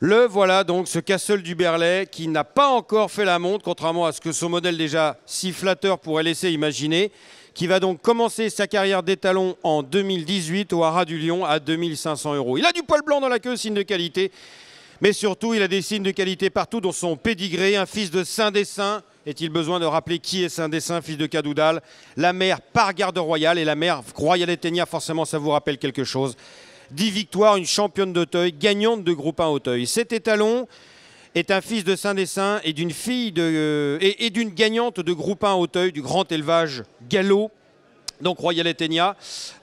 Le voilà donc, ce Castle du Berlay, qui n'a pas encore fait la montre, contrairement à ce que son modèle déjà si flatteur pourrait laisser imaginer, qui va donc commencer sa carrière d'étalon en 2018 au Haras du Lion à 2500 euros. Il a du poil blanc dans la queue, signe de qualité, mais surtout il a des signes de qualité partout, dont son pédigré, un fils de Saint-Dessin. Est-il besoin de rappeler qui est Saint-Dessin, fils de Cadoudal La mère par garde royale et la mère royale Tenia, forcément ça vous rappelle quelque chose. 10 victoires, une championne d'Auteuil, gagnante de groupe 1 Auteuil. Cet étalon est un fils de Saint-Dessin et d'une fille euh, et, d'une gagnante de groupe 1 Auteuil du grand élevage Gallo donc Royal Etenia,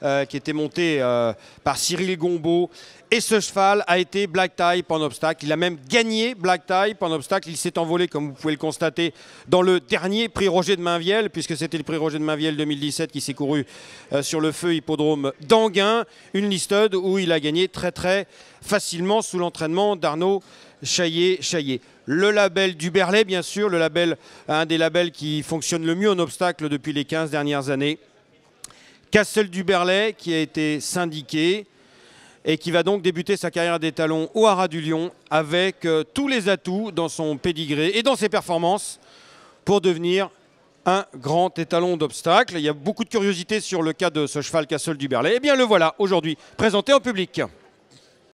euh, qui était monté euh, par Cyril Gombeau. Et ce cheval a été Black Type en obstacle. Il a même gagné Black Type en obstacle. Il s'est envolé, comme vous pouvez le constater, dans le dernier prix Roger de Mainvielle, puisque c'était le prix Roger de Mainvielle 2017 qui s'est couru euh, sur le feu hippodrome d'Anguin. Une liste où il a gagné très très facilement sous l'entraînement d'Arnaud Chaillé. chaillé le label du Berlet, bien sûr, le label, un des labels qui fonctionne le mieux en obstacle depuis les 15 dernières années. Castel du Berlay qui a été syndiqué et qui va donc débuter sa carrière d'étalon au Haras du Lion avec euh, tous les atouts dans son pédigré et dans ses performances pour devenir un grand étalon d'obstacles. Il y a beaucoup de curiosité sur le cas de ce cheval Castle du Berlay. Eh bien, le voilà aujourd'hui présenté au public.